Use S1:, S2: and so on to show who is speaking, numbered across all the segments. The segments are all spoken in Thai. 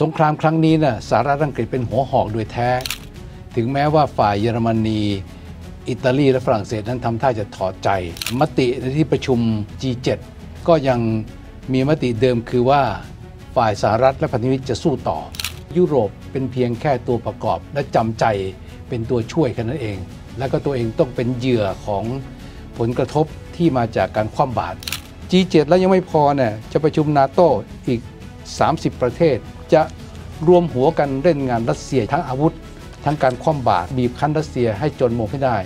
S1: สงครามครั้งนี้นะ่ะ สหรัฐอังกฤษเป็นหัวหอกโดยแท้ ถึงแม้ว่าฝ่ายเยอรมนี อิตาลีและฝรั่งเศสนั้นทำท่าจะถอดใจ มติในที่ประชุม G7 ก็ยังมีมติเดิมคือว่าฝ่ายสหรัฐและพันธมิตรจะสู้ต่อ ยุโรปเป็นเพียงแค่ตัวประกอบ และจำใจเป็นตัวช่วยแค่นั้นเอง และก็ตัวเองต้องเป็นเหยื่อของผลกระทบที่มาจากการคว่ำบาตร G7 แล้วยังไม่พอเนี่ยจะประชุมนาโตอีก 30 ประเทศจะรวมหัวกันเล่นงานรัสเซียทั้งอาวุธ ทั้งการคว่ำบาตรบีบคั้นรัสเซียให้จนโมกให้ได้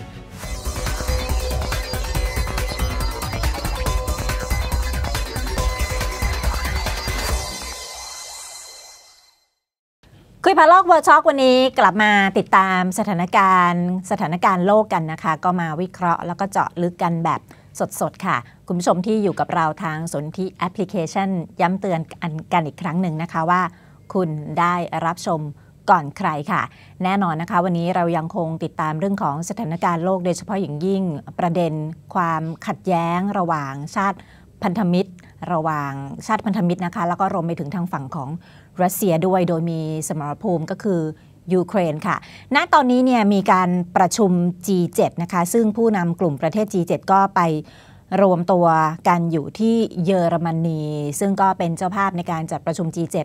S2: คุยพาโลกเวิร์ช็อกวันนี้กลับมาติดตามสถานการณ์ สถานการณ์โลกกันนะคะ ก็มาวิเคราะห์แล้วก็เจาะลึกกันแบบสดๆค่ะ คุณผู้ชมที่อยู่กับเราทางสนธิแอปพลิเคชันย้ำเตือนกันอีกครั้งหนึ่งนะคะว่าคุณได้รับชมก่อนใครค่ะ แน่นอนนะคะ วันนี้เรายังคงติดตามเรื่องของสถานการณ์โลกโดยเฉพาะอย่างยิ่งประเด็นความขัดแย้งระหว่างชาติพันธมิตร ระหว่างชาติพันธมิตรนะคะ แล้วก็รวมไปถึงทางฝั่งของรัสเซียด้วย โดยมีสมรภูมิก็คือ ยูเครนค่ะ ณ ตอนนี้เนี่ยมีการประชุม G7 นะคะ ซึ่งผู้นำกลุ่มประเทศ G7 ก็ไปรวมตัวกันอยู่ที่เยอรมนี ซึ่งก็เป็นเจ้าภาพในการจัดประชุม G7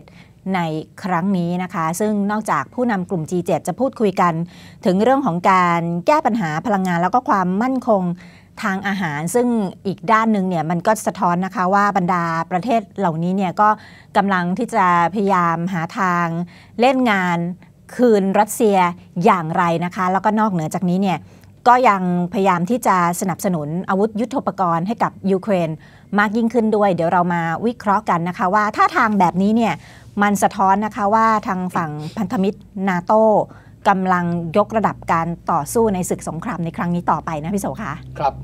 S2: ในครั้งนี้นะคะ ซึ่งนอกจากผู้นำกลุ่ม G7 จะพูดคุยกัน ถึงเรื่องของการแก้ปัญหาพลังงาน แล้วก็ความมั่นคงทางอาหาร ซึ่งอีกด้านหนึ่งเนี่ยมันก็สะท้อนนะคะว่าบรรดาประเทศเหล่านี้เนี่ยก็กำลังที่จะพยายามหาทางเล่นงาน คืนรัสเซียอย่างไรนะคะ แล้วก็นอกเหนือจากนี้เนี่ยก็ยังพยายามที่จะสนับสนุน อาวุธยุโทโธปกรณ์ให้กับยูเครนมากยิ่งขึ้นด้วย เดี๋ยวเรามาวิเคราะห์กันนะคะว่าท่าทางแบบนี้เนี่ยมันสะท้อนนะคะว่าทางฝั่งพันธมิตรนาโต้กำลังยกระดับการต่อสู้ในศึกสงครามในครั้งนี้ต่อไปนะพี่โสคะครับ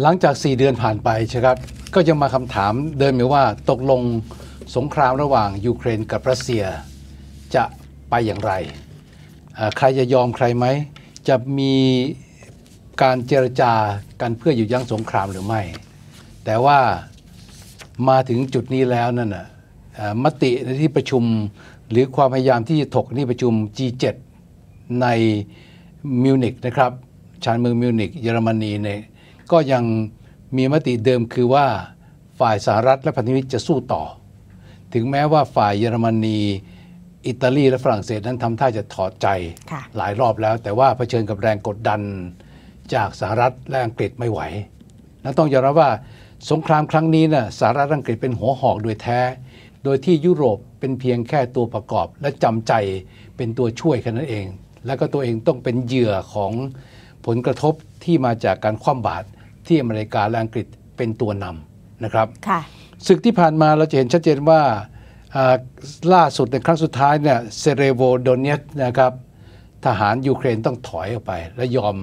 S1: หลังจาก 4 เดือนผ่านไปใช่ครับ ก็ยังมาคำถามเดิมอยู่ว่าตกลงสงครามระหว่างยูเครนกับรัสเซีย จะไปอย่างไร ใครจะยอมใครไหมจะมีการเจรจากันเพื่ออยู่ยั้งสงครามหรือไม่ แต่ว่ามาถึงจุดนี้แล้วนั่นน่ะมติในที่ประชุมหรือความพยายามที่จะถกที่ประชุม G7 ในมิวนิกนะครับชานเมืองมิวนิกเยอรมนีเนี่ยก็ยังมีมติเดิมคือว่าฝ่ายสหรัฐและพันธมิตรจะสู้ต่อ ถึงแม้ว่าฝ่ายเยอรมนี อิตาลีและฝรั่งเศสนั้นทำท่าจะถอดใจหลายรอบแล้ว แต่ว่าเผชิญกับแรงกดดันจากสหรัฐและอังกฤษไม่ไหวและต้องยอมรับว่าสงครามครั้งนี้นะ่ะสหรัฐอังกฤษเป็นหัวหอกโดยแท้โดยที่ยุโรปเป็นเพียงแค่ตัวประกอบและจำใจเป็นตัวช่วยแค่นั้นเอง แล้วก็ตัวเองต้องเป็นเหยื่อของผลกระทบที่มาจากการคว่ำบาตรที่อเมริกาและอังกฤษเป็นตัวนำนะครับศึกที่ผ่านมาเราจะเห็นชัดเจนว่าล่าสุดในครั้งสุดท้ายเนี่ยเซเรโวโดเนตนะครับทหารยูเครนต้องถอยออกไป และยอม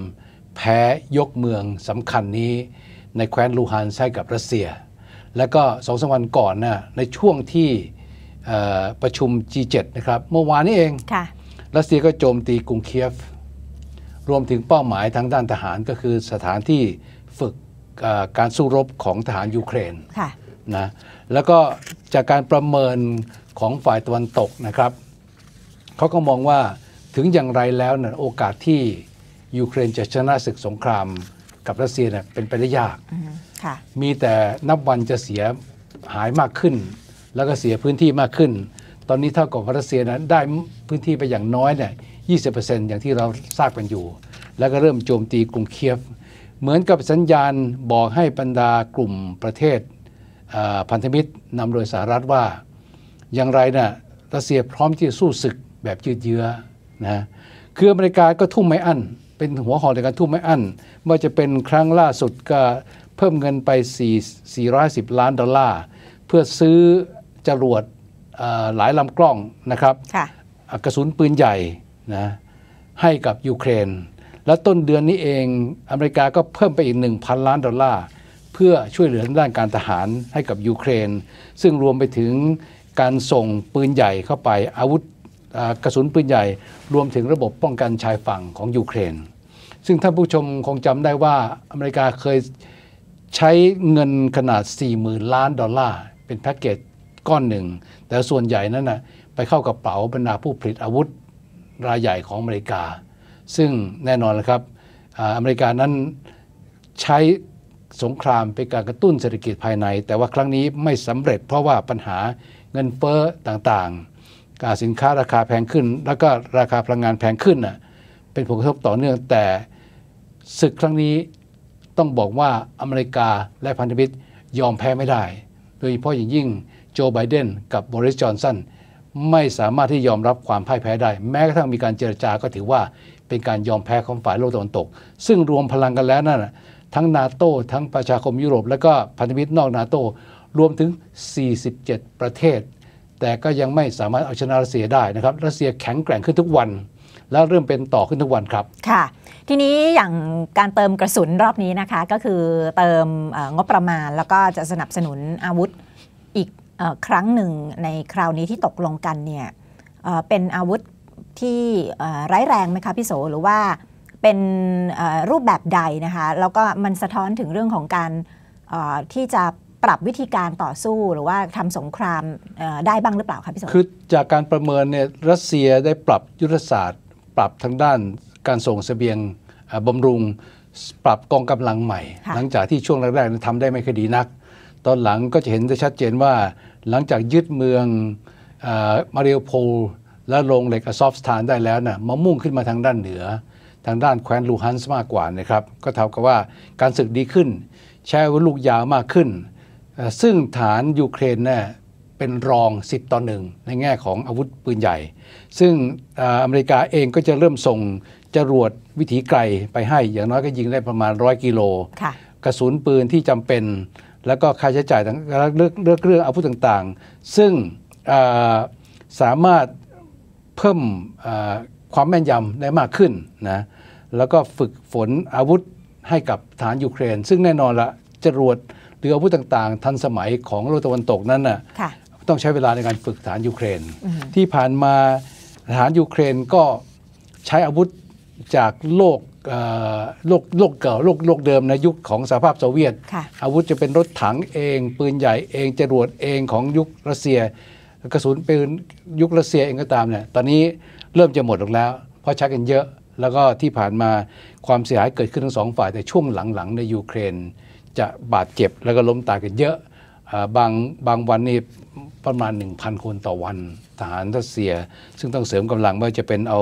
S1: แพ้ยกเมืองสำคัญนี้ในแคว้นลูฮานใช้กับรัสเซียแล้วก็สองสวันก่อนนะในช่วงที่ประชุม G7 นะครับเมื่อวานนี้เอง รัสเซียก็โจมตีกรุงเคียฟรวมถึงเป้าหมายทางด้านทหาร ก็คือสถานที่ฝึกการสู้รบของทหารยูเครนนะ แล้วก็จากการประเมินของฝ่ายตะวันตกนะครับ เขาก็มองว่าถึงอย่างไรแล้วนะโอกาสที่ยูเครนจะชนะศึกสงครามกับรัสเซียเนี่ยเป็นไปได้ยาก มีแต่นับวันจะเสียหายมากขึ้น แล้วก็เสียพื้นที่มากขึ้น ตอนนี้เท่ากับรัสเซียนะได้พื้นที่ไปอย่างน้อยเนี่ย20%อย่างที่เราทราบกันอยู่ แล้วก็เริ่มโจมตีกรุงเคียฟเหมือนกับสัญญาณบอกให้บรรดากลุ่มประเทศพันธมิตรนำโดยสหรัฐว่าอย่างไรนะ่ะรัสเซียพร้อมที่จะสู้ศึกแบบยืดเยื้อนะคืออเมริกาก็ทุ่มไม่อั้นเป็นหัวหอกในการทุ่มไม่อั้นเมื่อจะเป็นครั้งล่าสุดก็เพิ่มเงินไป 4 410 ล้านดอลลาร์เพื่อซื้อจรวดหลายลำกล้องนะครับกระสุนปืนใหญ่นะให้กับยูเครน และต้นเดือนนี้เองอเมริกาก็เพิ่มไปอีก 1,000 ล้านดอลลาร์เพื่อช่วยเหลือด้านการทหารให้กับยูเครน ซึ่งรวมไปถึงการส่งปืนใหญ่เข้าไปอาวุธกระสุนปืนใหญ่ รวมถึงระบบป้องกันชายฝั่งของยูเครน ซึ่งท่านผู้ชมคงจำได้ว่าอเมริกาเคยใช้เงินขนาด 40,000 ล้านดอลลาร์เป็นแพ็กเกจก้อนหนึ่ง แต่ส่วนใหญ่นั้นนะไปเข้ากระเป๋าบรรดาผู้ผลิตอาวุธรายใหญ่ของอเมริกา ซึ่งแน่นอนนะครับ อเมริกานั้นใช้สงครามเป็นการกระตุ้นเศรษฐกิจภายใน แต่ว่าครั้งนี้ไม่สำเร็จเพราะว่าปัญหาเงินเฟ้อต่างๆกาสินค้าราคาแพงขึ้น แล้วก็ราคาพลังงานแพงขึ้นน่ะเป็นผลกระทบต่อเนื่องแต่ศึกครั้งนี้ต้องบอกว่าอเมริกาและพันธมิตรยอมแพ้ไม่ได้ โดยเฉพาะอย่างยิ่งโจไบเดน กับบริส จอนสันไม่สามารถที่ยอมรับความพ่ายแพ้ได้ แม้กระทั่งมีการเจรจาก็ถือว่าเป็นการยอมแพ้ของฝ่ายโลกตะวันตก ซึ่งรวมพลังกันแล้วนั่นทั้งนาโต้ทั้งประชาคมยุโรป และก็พันธมิตรนอกนาโต้รวมถึง 47 ประเทศแต่ก็ยังไม่สามารถเอาชนะรัสเซียได้นะครับ รัสเซียแข็งแกร่งขึ้นทุกวัน และเริ่มเป็นต่อขึ้นทุกวันครับ
S2: ค่ะ ทีนี้อย่างการเติมกระสุนรอบนี้นะคะ ก็คือเติมงบประมาณ แล้วก็จะสนับสนุนอาวุธอีกครั้งหนึ่งในคราวนี้ที่ตกลงกันเนี่ยเป็นอาวุธที่ร้ายแรงไหมคะพี่โสหรือว่าเป็นรูปแบบใดนะคะแล้วก็มันสะท้อนถึงเรื่องของการที่จะปรับวิธีการต่อสู้หรือว่าทำสงครามได้บ้างหรือเปล่าคะพี่สมคือ
S1: จากการประเมินเนี่ยรัสเซียได้ปรับยุทธศาสตร์ ปรับทางด้านการส่งเสบียงบำรุง ปรับกองกำลังใหม่ หลังจากที่ช่วงแรกๆทำได้ไม่คดีนัก ตอนหลังก็จะเห็นได้ชัดเจนว่าหลังจากยึดเมืองมาริโอโพลและโรงเหล็กอซอฟสถานได้แล้วนะ่ะมามุ่งขึ้นมาทางด้านเหนือ ทางด้านแคว้นลูฮันส์มากกว่านะครับก็เท่ากับว่าการศึกดีขึ้น ใช้วัลูกยาวมากขึ้นซึ่งฐานยูเครนเนี่ยเป็นรอง 10 ต่อหนึ่งในแง่ของอาวุธปืนใหญ่ ซึ่งอเมริกาเองก็จะเริ่มส่งจรวดวิถีไกลไปให้ อย่างน้อยก็ยิงได้ประมาณ 100 กิโล กระสุนปืนที่จำเป็น แล้วก็ค่าใช้จ่ายต่างเลือกเลือกเรื่องอาวุธต่างๆ ซึ่งสามารถเพิ่มความแม่นยำได้มากขึ้นนะแล้วก็ฝึกฝนอาวุธให้กับฐานยูเครน ซึ่งแน่นอนละจรวดหรืออาวุธต่างๆ ทันสมัยของโลกตะวันตกนั้นน่ะต้องใช้เวลาในการฝึกฐานยูเครน ที่ผ่านมาฐานยูเครนก็ใช้อาวุธจากโลกโลกโลกเก่าโลกโลกเดิมในยุคของสหภาพโซเวียตอาวุธจะเป็นรถถังเอง ปืนใหญ่เองจรวดเองของยุครัสเซียกระสุนปืนยุครัสเซียเองก็ตามเนี่ยตอนนี้เริ่มจะหมดลงแล้ว เพราะใช้กันเยอะแล้วก็ที่ผ่านมาความเสียหายเกิดขึ้นทั้งสองฝ่ายแต่ช่วงหลังๆในยูเครนจะบาดเจ็บแล้วก็ล้มตายกันเยอะบางบางวันนี่ประมาณ 1,000 คนต่อวันทหารรัสเซียซึ่งต้องเสริมกำลังไม่ว่าจะเป็นเอา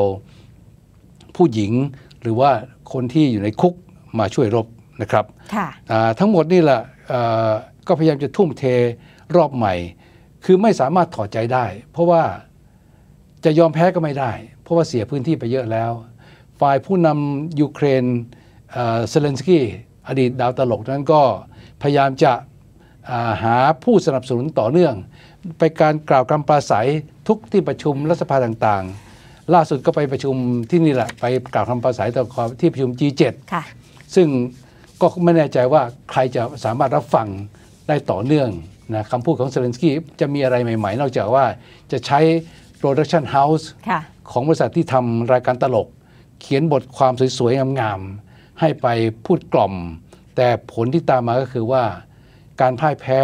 S1: ผู้หญิงหรือว่าคนที่อยู่ในคุกมาช่วยรบนะครับทั้งหมดนี่แหละก็พยายามจะทุ่มเทรอบใหม่ คือไม่สามารถถอดใจได้ เพราะว่าจะยอมแพ้ก็ไม่ได้ เพราะว่าเสียพื้นที่ไปเยอะแล้วฝ่ายผู้นำยูเครนเซเลนสกี้อดีตดาวตลกนั้นก็พยายามจะาหาผู้สนับสนุนต่อเนื่อง ไปการกล่าวคำปราศัยทุกที่ประชุมรัฐสภาต่างๆ ล่าสุดก็ไปประชุมที่นี่แหละไปกล่าวคำปราศัยต่อที่ประชุม G7 ซึ่งก็ไม่แน่ใจว่าใครจะสามารถรับฟังได้ต่อเนื่องนะคำพูดของเซเลนสกี้จะมีอะไรใหม่ ๆ นอกจากว่าจะใช้โปรดักชันเฮาส์ของบริษัทที่ทำรายการตลก เขียนบทความสวยๆงามๆให้ไปพูดกล่อมแต่ผลที่ตามมาก็คือว่า การพ่ายแพ้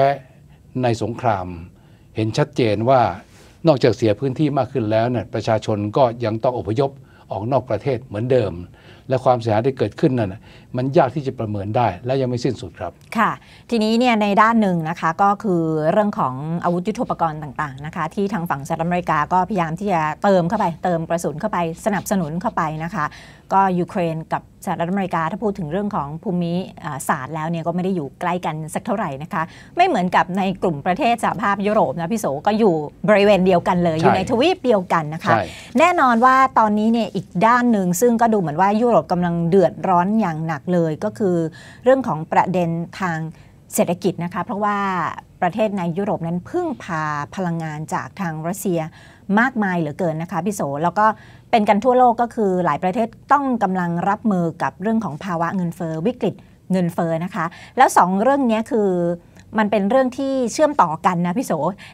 S1: ในสงคราม เห็นชัดเจนว่านอกจากเสียพื้นที่มากขึ้นแล้วเนี่ยประชาชนก็ยังต้องอพยพออกนอกประเทศเหมือนเดิม และความเสียหายที่เกิดขึ้นนั้นมันยากที่จะประเมินได้และยังไม่สิ้นสุดครับ
S2: ค่ะ ทีนี้เนี่ยในด้านหนึ่งนะคะก็คือเรื่องของอาวุธยุโทโธปกรณ์ต่าง ๆนะคะ ที่ทางฝั่งสหรัฐอเมริกาก็พยายามที่จะเติมเข้าไป เติมกระสุนเข้าไปสนับสนุนเข้าไปนะคะก็ยูเครน กับสหรัฐอเมริกา ถ้าพูดถึงเรื่องของภูมิศาสตร์แล้วเนี่ยก็ไม่ได้อยู่ใกล้กันสักเท่าไหร่นะคะไม่เหมือนกับในกลุ่มประเทศสหภาพยุโรปนะพี่โสก็อยู่บริเวณเดียวกันเลยอยู่ในทวีปเดียวกันนะคะ แน่นอนว่าตอนนี้เนี่ยอีกด้านหนึ่งซึ่งก็ดูเหมือนว่ายุโรปกำลังเดือดร้อนอย่างหนักเลย ก็คือเรื่องของประเด็นทางเศรษฐกิจนะคะเพราะว่าประเทศในยุโรปนั้นพึ่งพาพลังงานจากทางรัสเซียมากมายเหลือเกินนะคะพี่โสแล้วก็เป็นกันทั่วโลกก็คือหลายประเทศต้องกำลังรับมือกับเรื่องของภาวะเงินเฟอ้อวิกฤตเงินเฟอ้อนะคะ แล้ว 2 เรื่องนี้คือมันเป็นเรื่องที่เชื่อมต่อกันนะพี่โส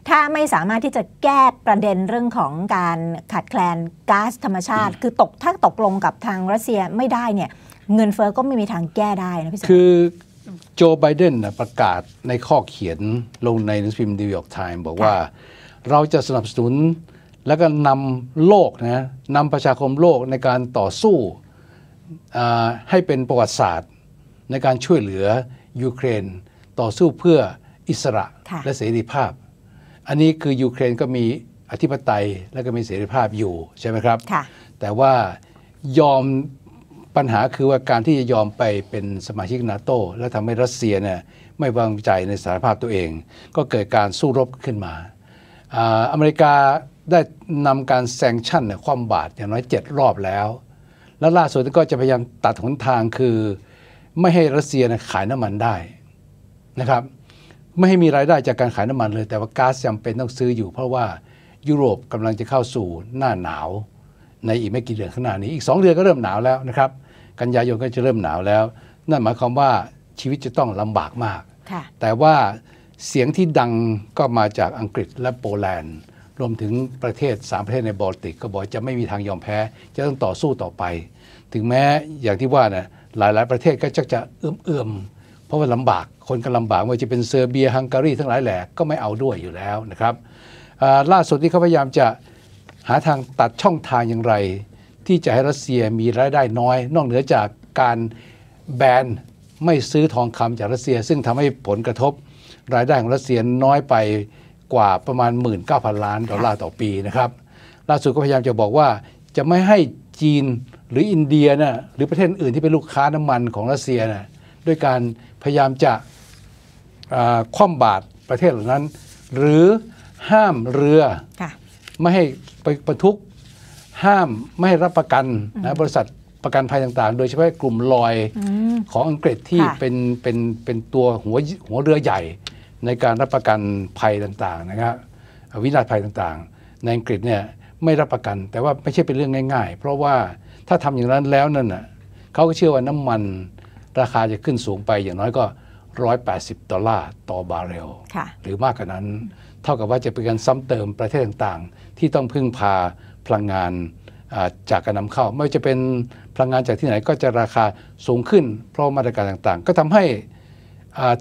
S2: ถ้าไม่สามารถที่จะแก้ประเด็นเรื่องของการขาดแคลนก๊าซธรรมชาติ คือตกถ้าตกลงกับทางรัสเซียไม่ได้เนี่ยเงินเฟอ้อก็ไม่มีทางแก้ได้นะพี่โส
S1: คือโจไบเดนประกาศในข้อเขียนลงในหนังสือพิมพ์ดิวยอ์กไทม์บอกว่าเราจะสนับสนุนแล้วก็นำโลกนะนำประชาคมโลกในการต่อสู้ ให้เป็นประวัติศาสตร์ ในการช่วยเหลือยูเครนต่อสู้เพื่ออิสระและเสรีภาพ อันนี้คือยูเครนก็มีอธิปไตยและก็มีเสรีภาพอยู่ ใช่ไหมครับ แต่ว่ายอมปัญหาคือว่าการที่จะยอมไปเป็นสมาชิกนาโตและทำให้รัสเซียเนี่ยไม่วางใจในสารภาพตัวเอง ก็เกิดการสู้รบขึ้นมา อเมริกาได้นำการแซงชั่นเนี่ยความบาดอย่างน้อย 7 รอบแล้ว แล้วล่าสุดก็จะพยายามตัดหนทางคือไม่ให้รัสเซียขายน้ำมันได้นะครับ ไม่ให้มีรายได้จากการขายน้ำมันเลย แต่ว่าก๊าซจำเป็นต้องซื้ออยู่ เพราะว่ายุโรปกำลังจะเข้าสู่หน้าหนาว ในอีกไม่กี่เดือนข้างหน้านี้อีก 2 เดือนก็เริ่มหนาวแล้วนะครับกันยายนก็จะเริ่มหนาวแล้วนั่นหมายความว่าชีวิตจะต้องลำบากมากแต่ว่าเสียงที่ดังก็มาจากอังกฤษและโปแลนด์รวมถึงประเทศ3ประเทศในบอลติกก็บอกจะไม่มีทางยอมแพ้จะต้องต่อสู้ต่อไป ถึงแม้อย่างที่ว่านะหลายๆ ประเทศก็จะจะเอื้อมๆเพราะว่าลำบากคนก็ลำบากว่าจะเป็นเซอร์เบียฮังการีทั้งหลายแหล่ก็ไม่เอาด้วยอยู่แล้วนะครับล่าสุดที่เขาพยายามจะหาทางตัดช่องทางอย่างไร ที่จะให้รัสเซียมีรายได้น้อย นอกเหนือจากการแบนไม่ซื้อทองคำจากรัสเซีย ซึ่งทำให้ผลกระทบรายได้ของรัสเซียน้อยไปกว่าประมาณ 19,000ล้านดอลลาร์ต่อปีนะครับล่าสุดก็พยายามจะบอกว่าจะไม่ให้จีนหรืออินเดียนะหรือประเทศอื่นที่เป็นลูกค้าน้ำมันของรัสเซียนะด้วยการพยายามจะคว่ำบาตรประเทศเหล่านั้น หรือห้ามเรือ ไม่ให้ไปประทุกห้ามไม่ให้รับประกันนะบริษัทประกันภัยต่าง ๆ โดยเฉพาะกลุ่มลอยของอังกฤษที่เป็นเป็นเป็นตัวหัวหัวเรือใหญ่ในการรับประกันภัยต่าง ๆ นะครับวินาศภัยต่างๆ ในอังกฤษเนี่ยไม่รับประกันแต่ว่าไม่ใช่เป็นเรื่องง่ายๆ เพราะว่าถ้าทำอย่างนั้นแล้วนั่นน่ะเขาก็เชื่อว่าน้ำมันราคาจะขึ้นสูงไปอย่างน้อยก็ 180ดอลลาร์ต่อบาร์เรลหรือมากกว่านั้นเท่ากับว่าจะเป็นการซ้ำเติมประเทศต่างๆ ที่ต้องพึ่งพาพลังงานจากการนำเข้า ไม่ว่าจะเป็นพลังงานจากที่ไหนก็จะราคาสูงขึ้น เพราะมาตรการต่างๆ ก็ทำให้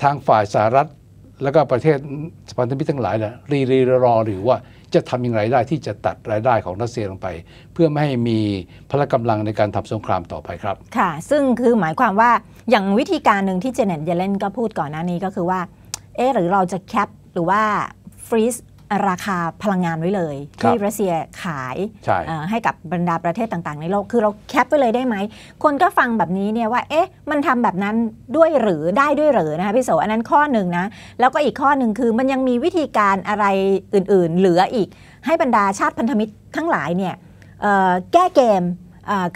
S1: ทางฝ่ายสหรัฐแล้วก็ประเทศพันธมิตรทั้งหลายนะรีรีรอ หรือว่าจะทำอย่างไรได้ที่จะตัดรายได้ของรัสเซียลงไป เพื่อไม่ให้มีพละกำลังในการทำสงครามต่อไปครับ
S2: ค่ะซึ่งคือหมายความว่า อย่างวิธีการหนึ่งที่เจเน็ตเยเลนก็พูดก่อนหน้านี้ ก็คือว่าเออหรือเราจะแคป หรือว่าฟรีซราคาพลังงานไว้เลยที่รัสเซียขายใให้กับบรรดาประเทศต่างๆในโลกคือเราแคปไปเลยได้ไหมคนก็ฟังแบบนี้เนี่ยว่าเอ๊ะมันทำแบบนั้นด้วยหรือได้ด้วยหรือนะคะพี่โสอันนั้นข้อหนึ่งนะแล้วก็อีกข้อหนึ่งคือมันยังมีวิธีการอะไรอื่นๆเหลืออีกให้บรรดาชาติพันธมิตรทั้งหลายเนี่ยแก้เกม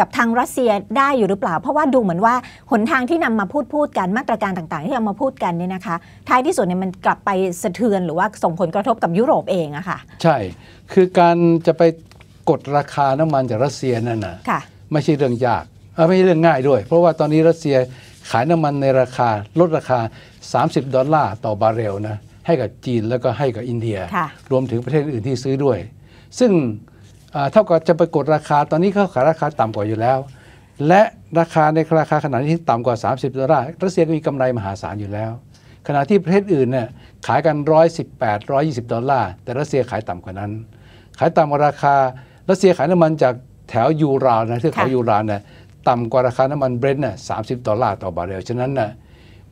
S2: กับทางรัสเซียได้อยู่หรือเปล่า เพราะว่าดูเหมือนว่าหนทางที่นำมาพูดพูดกัน มาตรการต่างๆ ที่เอามาพูดกันเนี่ยนะคะ ท้ายที่สุดเนี่ยมันกลับไปสะเทือนหรือว่าส่งผลกระทบกับยุโรปเองอะค่ะ
S1: ใช่คือการจะไปกดราคาน้ำมันจากรัสเซียนั่นนะะไม่ใช่เรื่องยากไม่ใช่เรื่องง่ายด้วย เพราะว่าตอนนี้รัสเซียขายน้ำมันในราคาลดราคา 30 ดอลลาร์ต่อบาร์เรลนะให้กับจีนแล้วก็ให้กับอินเดีย รวมถึงประเทศอื่นที่ซื้อด้วย ซึ่งเท่ากับจะไปกดราคาตอนนี้เขาขายราคาต่ำกว่าอยู่แล้ว และราคาในราคาขนาดนี้ต่ำกว่า30ดอลลาร์ รัสเซียก็มีกำไรมหาศาลอยู่แล้ว ขณะที่ประเทศอื่นเนี่ยขายกัน118 120ดอลลาร์ แต่รัสเซียขายต่ำกว่านั้น ขายต่ำกว่าราคา รัสเซียขายน้ำมันจากแถวยูราวนะที่เขายูรานี่ยต่ำกว่าราคาน้ำมันเบรนท์น่ะสามสิบดอลลาร์ต่อบาร์เรล ฉะนั้นน่ะ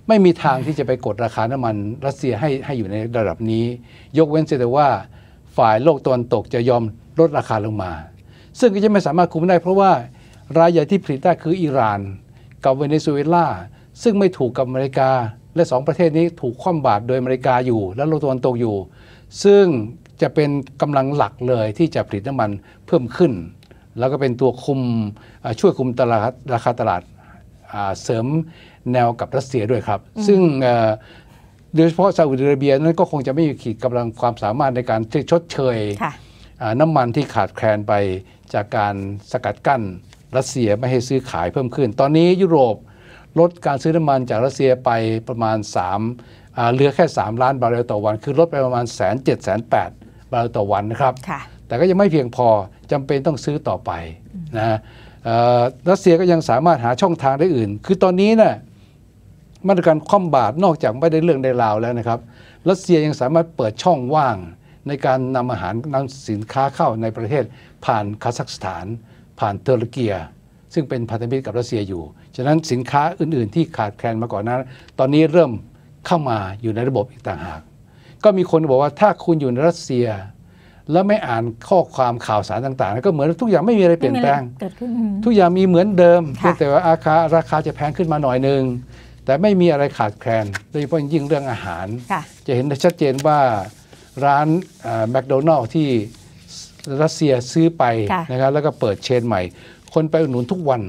S1: ไม่มีทางที่จะไปกดราคาน้ำมันรัสเซียให้ให้อยู่ในระดับนี้ ยกเว้นเสียแต่ว่าฝ่ายโลกตะวันตกจะยอมลดราคาลงมา ซึ่งก็จะไม่สามารถคุมได้เพราะว่ารายใหญ่ที่ผลิตได้คืออิหร่านกับเวเนซุเอลาซึ่งไม่ถูกกับอเมริกาและ2ประเทศนี้ถูกคว่ำบาตรโดยอเมริกาอยู่และโลกตะวันตกอยู่ ซึ่งจะเป็นกำลังหลักเลยที่จะผลิตน้ำมันเพิ่มขึ้น แล้วก็เป็นตัวคุมช่วยคุมตลาดราคาตลาดเสริมแนวกับรัสเซียด้วยครับ ซึ่งโดยเฉพาะซาอุดิอาระเบียนั้นก็คงจะไม่มีขีดกำลังความสามารถในการชดเชยน้ำมันที่ขาดแคลนไปจากการสกัดกั้นรัสเซียไม่ให้ซื้อขายเพิ่มขึ้น ตอนนี้ยุโรปลดการซื้อน้ำมันจากรัสเซียไปประมาณ3เหลือแค่ 3 ล้านบาร์เรลต่อวัน คือลดไปประมาณแสนเจ็ดแสนแปดบาร์เรลต่อวันนะครับแต่ก็ยังไม่เพียงพอจำเป็นต้องซื้อต่อไปนะรัสเซียก็ยังสามารถหาช่องทางได้อื่น คือตอนนี้นะ่ะมาตรการคว่ำบาตรนอกจากไม่ได้เรื่องไดลาวแล้วนะครับ รัสเซียยังสามารถเปิดช่องว่างในการนำอาหารนำสินค้าเข้าในประเทศผ่านคาซัคสถาน ผ่านเทอร์เกีย ซึ่งเป็นพันธมิตรกับรัสเซียอยู่ฉะนั้นสินค้าอื่นๆ ที่ขาดแคลนมาก่อนนั้นตอนนี้เริ่มเข้ามาอยู่ในระบบอีกต่างหากก็มีคนบอกว่าถ้าคุณอยู่ในรัสเซีย แล้วไม่อ่านข้อความข่าวสารต่างๆ ก็เหมือนทุกอย่างไม่มีอะไรเปลี่ยนแปลงทุกอย่างมีเหมือนเดิมเพียงแต่ว่าอาคาราคาจะแพงขึ้นมาหน่อยนึงแต่ไม่มีอะไรขาดแคลนโดยเฉพาะยิ่งเรื่องอาหาร จะเห็นได้ชัดเจนว่าร้านแมคโดนัลล์ที่รัสเซียซื้อไปนะครับแล้วก็เปิดเชนใหม่ คนไปอุดหนุนทุกวัน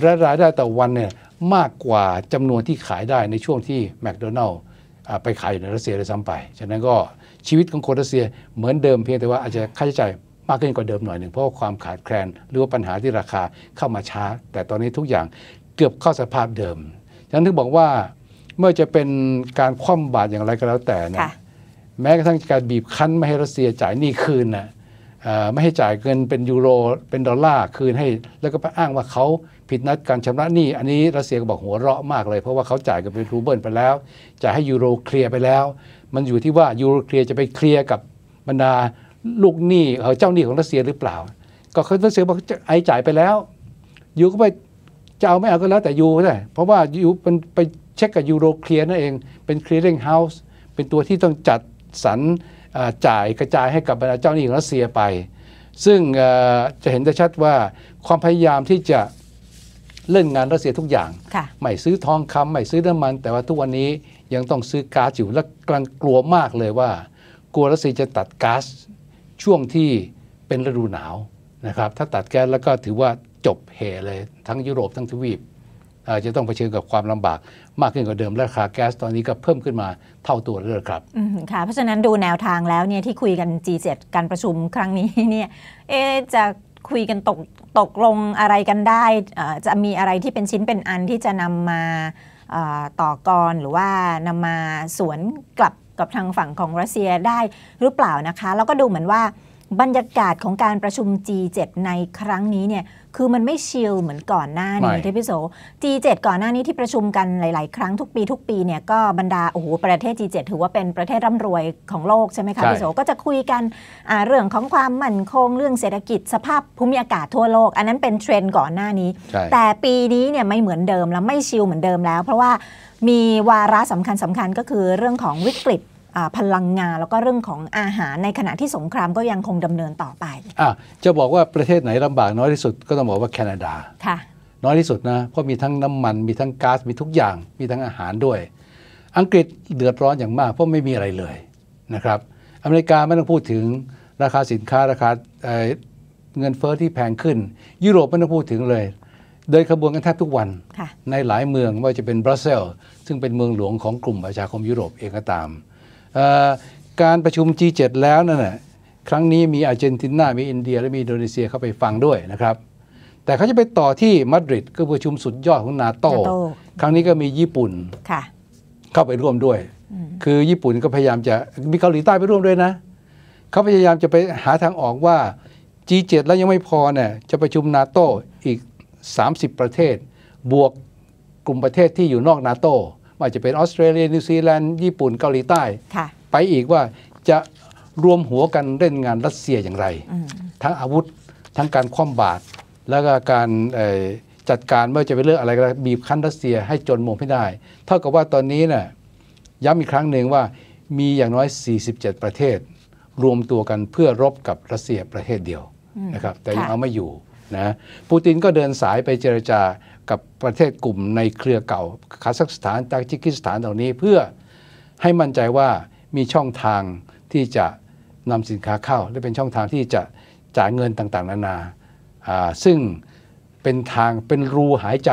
S1: และรายได้ต่อวันเนี่ยมากกว่าจำนวนที่ขายได้ในช่วงที่แมคโดนัลล์ไปขายอยู่ในรัสเซีย เลยซ้ำไป ฉะนั้นก็ชีวิตของคนรัสเซีย เหมือนเดิม เพียงแต่ว่าอาจจะค่าใช้จ่ายมากขึ้นกว่าเดิมหน่อยหนึ่งเพราะความขาดแคลนหรือว่าปัญหาที่ราคาเข้ามาช้า แต่ตอนนี้ทุกอย่างเกือบเข้าสภาพเดิมฉะนั้นถึงบอกว่าเมื่อจะเป็นการคว่ำบาตรอย่างไรก็แล้วแต่เนี่ยแม้กระทั่งการบีบคั้นไม่ให้รัสเซียจ่ายหนี้คืนนะไม่ให้จ่ายเงินเป็นยูโรเป็นดอลลาร์คืนให้แล้วก็ไปอ้างว่าเขาผิดนัดการชำระหนี้อันนี้รัสเซียก็บอกหัวเราะมากเลย เพราะว่าเขาจ่ายกันเป็นรูเบิลไปแล้วจ่ายให้ยูโรเคลียร์ไปแล้ว มันอยู่ที่ว่ายูโรเคลียร์จะไปเคลียร์กับบรรดาลูกหนี้เจ้าหนี้ของรัสเซียหรือเปล่าก็เขารัสเซียบอกไอจ่ายไปแล้วยูก็ไปจะเอาไม่เอาก็แล้วแต่ยูได้เพราะว่ายูเป็นไปเช็คกับยูโรเคลียร์นั่นเองเป็นเคลียร์เฮ o าส์เป็นตัวที่ต้องจัดสรรจ่ายกระจายให้กับบรรดาเจ้าหนี้ของรัสเซียไป ซึ่งจะเห็นได้ชัดว่าความพยายามที่จะเล่นงานรัสเซียทุกอย่างไม่ซื้อทองคำไม่ซื้อน้ำมัน แต่ว่าทุกวันนี้ยังต้องซื้อก๊าซอยู่และกลังกลัวมากเลยว่า กลัวรัสเซียจะตัดก๊าซช่วงที่เป็นฤดูหนาวนะครับถ้าตัดแก๊สแล้วก็ถือว่าจบเหเลย ทั้งยุโรปทั้งทวีปอาจจะต้องเผชิญกับความลำบากมากขึ้นกว่าเดิมราคาแก๊สตอนนี้ก็เพิ่มขึ้นมาเท่าตัวเลยครับอืม
S2: ค่ะเพราะฉะนั้นดูแนวทางแล้วเนี่ยที่คุยกัน G7 การประชุมครั้งนี้เนี่ยเอจะคุยกันตกตกลงอะไรกันได้จะมีอะไรที่เป็นชิ้นเป็นอันที่จะนำมาต่อกรหรือว่านำมาสวนกลับกับทางฝั่งของรัสเซียได้หรือเปล่านะคะแล้วก็ดูเหมือนว่าบรรยากาศของการประชุม G7 ในครั้งนี้เนี่ยคือมันไม่ชิลเหมือนก่อนหน้านี้ที่พี่โส G7 ก่อนหน้านี้ที่ประชุมกันหลายๆ ครั้งทุกปี ทุกปีเนี่ยก็บรรดาโอ้โหประเทศ G7 ถือว่าเป็นประเทศร่ำรวยของโลก ใช่ไหมคะพี่โสก็จะคุยกันเรื่องของความมั่นคงเรื่องเศรษฐกิจสภาพภูมิอากาศทั่วโลกอันนั้นเป็นเทรนด์ก่อนหน้านี้ แต่ปีนี้เนี่ยไม่เหมือนเดิมแล้วไม่ชิลเหมือนเดิมแล้ว เพราะว่ามีวาระสำคัญสำคัญก็คือเรื่องของวิกฤตพลังงานแล้วก็เรื่องของอาหารในขณะที่สงครามก็ยังคงดำเนินต่อไป
S1: อะจะบอกว่าประเทศไหนลำบากน้อยที่สุดก็ต้องบอกว่าแคนาดาค่ะน้อยที่สุดนะเพราะมีทั้งน้ำมันมีทั้งก๊าซมีทุกอย่างมีทั้งอาหารด้วย อังกฤษเดือดร้อนอย่างมากเพราะไม่มีอะไรเลยนะครับ อเมริกาไม่ต้องพูดถึงราคาสินค้าราคาเงินเฟอ้อที่แพงขึ้น ยุโรปไม่ต้องพูดถึงเลย โดยขบวนกันแทบทุกวันในหลายเมืองไม่ว่าจะเป็นบรัสเซลซึ่งเป็นเมืองหลวงของกลุ่มประชาคมยุโรปเองก็ตามการประชุม G7 แล้วนั่นแหละครั้งนี้มีอาร์เจนตินา มีอินเดีย และมีอินโดนีเซียเข้าไปฟังด้วยนะครับแต่เขาจะไปต่อที่มาดริดก็ประชุมสุดยอดของนาโตครั้งนี้ก็มีญี่ปุ่น เข้าไปร่วมด้วย คือญี่ปุ่นก็พยายามจะมีเกาหลีใต้ไปร่วมด้วยนะเขาพยายามจะไปหาทางออกว่า G7 แล้วยังไม่พอเนี่ยจะประชุมนาโตอีก 30 ประเทศ บวกกลุ่มประเทศที่อยู่นอกนาโตว่าจะเป็นออสเตรเลียนิวซีแลนด์ญี่ปุ่นเกาหลีใต้ ไปอีกว่าจะรวมหัวกันเล่นงานรัสเซียอย่างไร ทั้งอาวุธทั้งการคว่ำบาตรแล้วก็การจัดการไม่ว่าจะเป็นเรื่องอะไรก็บีบคั้นรัสเซียให้จนมุมให้ได้ เท่ากับว่าตอนนี้นะ่ะย้ำอีกครั้งหนึ่งว่ามีอย่างน้อย 47 ประเทศ รวมตัวกันเพื่อรบกับรัสเซียประเทศเดียวนะครับแต่ยังเอาไม่อยู่นะปูตินก็เดินสายไปเจรจาับประเทศกลุ่มในเครือเก่าคาซัคสถานตาจิกิสถานเหล่านี้เพื่อให้มั่นใจว่ามีช่องทางที่จะนำสินค้าเข้า และเป็นช่องทางที่จะจ่ายเงินต่างๆนานาซึ่งเป็นทางเป็นรูหายใจ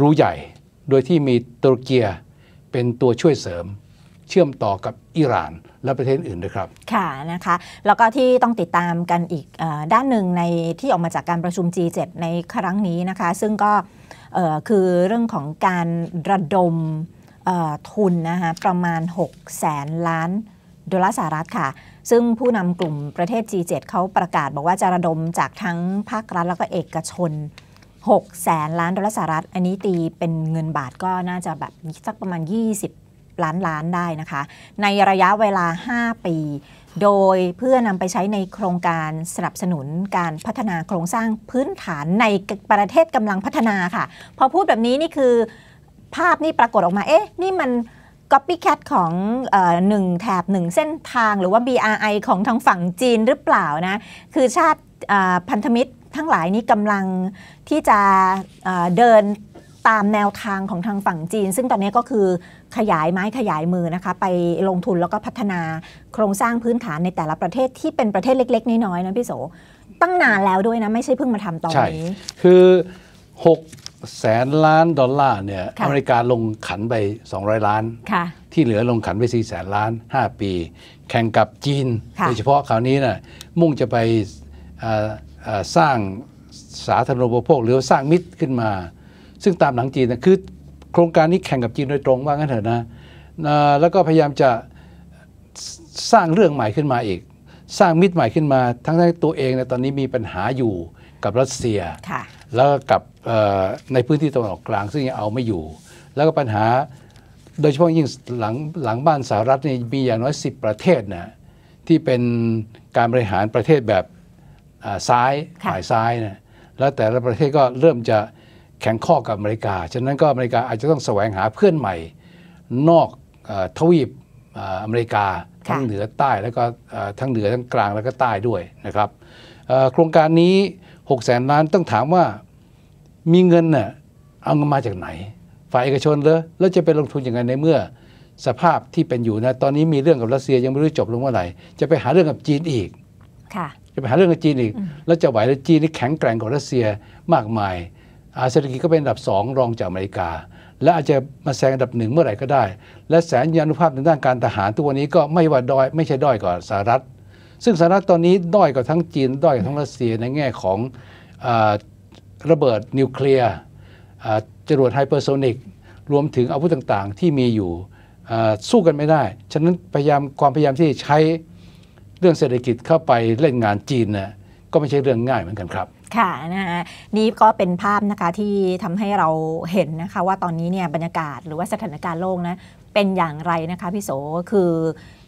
S1: รูใหญ่ โดยที่มีตุรกีเป็นตัวช่วยเสริมเชื่อมต่อกับอิหร่านและประเทศอื่นด้วยครับ
S2: ค่ะนะคะ แล้วก็ที่ต้องติดตามกันอีกอด้านหนึ่งในที่ออกมาจากการประชุม G7 ในครั้งนี้นะคะ ซึ่งก็คือเรื่องของการระดมทุนนะคะประมาณ6แสนล้านดอลลาร์สหรัฐค่ะ ซึ่งผู้นำกลุ่มประเทศ G7 เขาประกาศบอกว่าจะระดมจากทั้งภาครัฐ แล้วก็เอกชน6แสนล้านดอลลาร์สหรัฐ อันนี้ตีเป็นเงินบาทก็น่าจะแบบสักประมาณ 20ล้านล้านได้นะคะ ในระยะเวลา 5 ปี โดยเพื่อนำไปใช้ในโครงการสนับสนุนการพัฒนาโครงสร้างพื้นฐานในประเทศกำลังพัฒนาค่ะ พอพูดแบบนี้นี่คือภาพนี่ปรากฏออกมาเอ๊ะนี่มัน copycat ของหนึ่งแถบหนึ่งเส้นทาง หรือว่า BRI ของทางฝั่งจีนหรือเปล่านะ คือชาติพันธมิตรทั้งหลายนี้กำลังที่จะเดินตามแนวทางของทางฝั่งจีน ซึ่งตอนนี้ก็คือขยายไม้ขยายมือนะคะไปลงทุนแล้วก็พัฒนาโครงสร้างพื้นฐานในแต่ละประเทศที่เป็นประเทศเล็กๆ น้อยๆนะพี่โสตั้งนานแล้วด้วยนะไม่ใช่เพิ่งมาทำตอนนี้
S1: คือ6แสนล้าน ดอลลาร์เนี่ยอเมริกาลงขันไป200 ล้านที่เหลือลงขันไป4แสนล้าน5ปี แข่งกับจีนโดยเฉพาะคราวนี้นะ่ะมุ่งจะไปสร้างสาธารณูปโภคหรือสร้างมิตรขึ้นมาซึ่งตามหลังจีนนะคือโครงการนี้แข่งกับจีนโดยตรงว่างั้นเถอะนะแล้วก็พยายามจะสร้างเรื่องใหม่ขึ้นมาอีก สร้างมิตรใหม่ขึ้นมาทั้งที่ตัวเองในตอนนี้มีปัญหาอยู่กับรัสเซีย แล้วกกับในพื้นที่ตะวันออกกลางซึ่งยังเอาไม่อยู่ แล้วก็ปัญหาโดยเฉพาะยิ่งหลังหลังบ้านสหรัฐนี่มีอย่างน้อย10 ประเทศนะที่เป็นการบริหารประเทศแบบซ้ายฝ่ายซ้ายนะแล้วแต่ละประเทศก็เริ่มจะแข็งข้อกับอเมริกา ฉะนั้นก็อเมริกาอาจจะต้องแสวงหาเพื่อนใหม่ นอกทวีปอเมริกาทั้งเหนือใต้แล้วก็ทั้งเหนือทั้งกลางแล้วก็ใต้ด้วยนะครับโครงการนี้6แสนล้านต้องถามว่ามีเงินน่ะเอาเงินมาจากไหน ฝ่ายเอกชนเลยแล้วจะไปลงทุนยังไงในเมื่อสภาพที่เป็นอยู่นะตอนนี้มีเรื่องกับรัสเซียยังไม่รู้จบลงเมื่อไหร่จะไปหาเรื่องกับจีนอีกจะไปหาเรื่องกับจีนอีกแล้วจะไหวแล้วจีนนี่แข็งแกร่งกว่ารัสเซียมากมายเศรษฐกิจก็เป็นอันดับ 2 รองจากอเมริกา และอาจจะมาแซงอันดับหนึ่งเมื่อไหร่ก็ได้ และแสนยานุภาพในด้านการทหารตัวนี้ก็ไม่ว่าด้อยไม่ใช่ด้อยกว่าสหรัฐ ซึ่งสหรัฐตอนนี้ด้อยกว่าทั้งจีนด้อยกว่าทั้งรัสเซียในแง่ของระเบิดนิวเคลียร์จรวดไฮเปอร์โซนิก รวมถึงอาวุธต่างๆ ที่มีอยู่สู้กันไม่ได้ฉะนั้นพยายามความพยายามที่ใช้เรื่องเศรษฐกิจเข้าไปเล่นงานจีนนะก็ไม่ใช่เรื่องง่ายเหมือนกันครับ
S2: ค่ะนะคะนี่ก็เป็นภาพนะคะที่ทำให้เราเห็นนะคะ ว่าตอนนี้เนี่ยบรรยากาศหรือว่าสถานการณ์โลกนะเป็นอย่างไรนะคะพี่โสคือ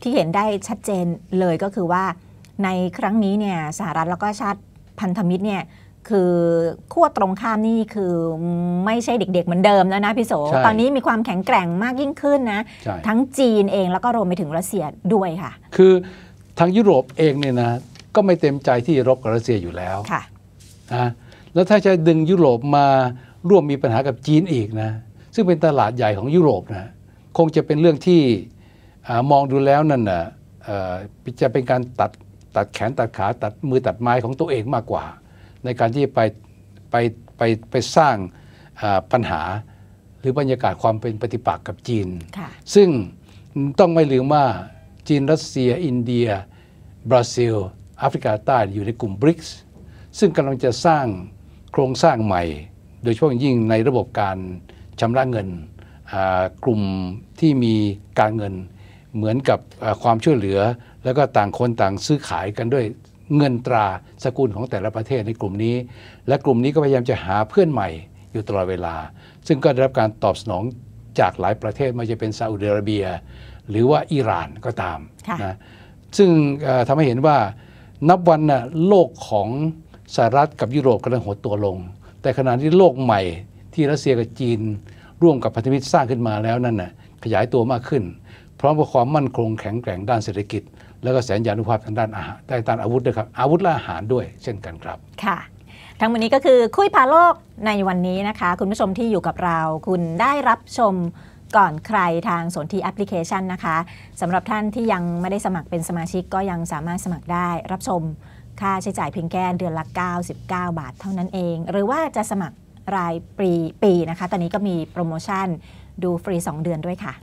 S2: ที่เห็นได้ชัดเจนเลยก็คือว่าในครั้งนี้เนี่ยสหรัฐแล้วก็ชาติพันธมิตรเนี่ยคือขั้วตรงข้ามนี่คือไม่ใช่เด็กๆเหมือนเดิมแล้วนะพี่โส ตอนนี้มีความแข็งแกร่งมากยิ่งขึ้นนะ ทั้งจีนเองแล้วก็รวมไปถึงรัสเซียด้วยค่ะ
S1: คือทางยุโรปเองเนี่ยนะก็ไม่เต็มใจที่จะรบกับรัสเซียอยู่แล้วนะแล้วถ้าจะดึงยุโรปมาร่วมมีปัญหากับจีนอีกนะ ซึ่งเป็นตลาดใหญ่ของยุโรปนะ คงจะเป็นเรื่องที่มองดูแล้วนั่นนะจะเป็นการตัดตัดแขนตัดขาตัดมือตัดไม้ของตัวเองมากกว่า ในการที่ไปไปไปไป สร้างปัญหาหรือบรรยากาศความเป็นปฏิปักษ์กับจีนซึ่งต้องไม่ลืมว่าจีน รัสเซีย อินเดียบราซิลแอฟริกาใต้อยู่ในกลุ่มบริกส์ซึ่งกำลังจะสร้างโครงสร้างใหม่ โดยเฉ่างยิ่งในระบบการชำระเงิน กลุ่มที่มีการเงินเหมือนกับความช่วยเหลือ แล้วก็ต่างคนต่างซื้อขายกันด้วยเงินตราสกุลของแต่ละประเทศในกลุ่มนี้ และกลุ่มนี้ก็พยายามจะหาเพื่อนใหม่อยู่ตลอดเวลา ซึ่งก็ได้รับการตอบสนองจากหลายประเทศไม่ว่าจะเป็นซาอุดิอาระเบีย หรือว่าอิหร่านก็ตามนะซึ่งทำให้เห็นว่านับวันน่ะโลกของสหรัฐกับยุโรปกำลังหดตัวลง แต่ขณะที่โลกใหม่ที่รัสเซียกับจีน ร่วมกับพันธมิตรสร้างขึ้นมาแล้วนั่นน่ะขยายตัวมากขึ้น พร้อมกับความมั่นคงแข็งแกร่งด้านเศรษฐกิจ แล้วก็แสนยานุภาพทางด้านอาหารด้านอาวุธด้วยครับ อาวุธและอาหารด้วยเช่นกันครับ
S2: ค่ะ ทั้งหมดนี้ก็คือคุยพาโลกในวันนี้นะคะ คุณผู้ชมที่อยู่กับเรา คุณได้รับชมก่อนใครทางสนทีแอปพลิเคชันนะคะสำหรับท่านที่ยังไม่ได้สมัครเป็นสมาชิกก็ยังสามารถสมัครได้รับชมค่าใช้จ่ายเพียงแค่เดือนละ 99 บาทเท่านั้นเอง หรือว่าจะสมัครรายปีปีนะคะตอนนี้ก็มีโปรโมชั่น ดูฟรี 2 เดือนด้วยค่ะ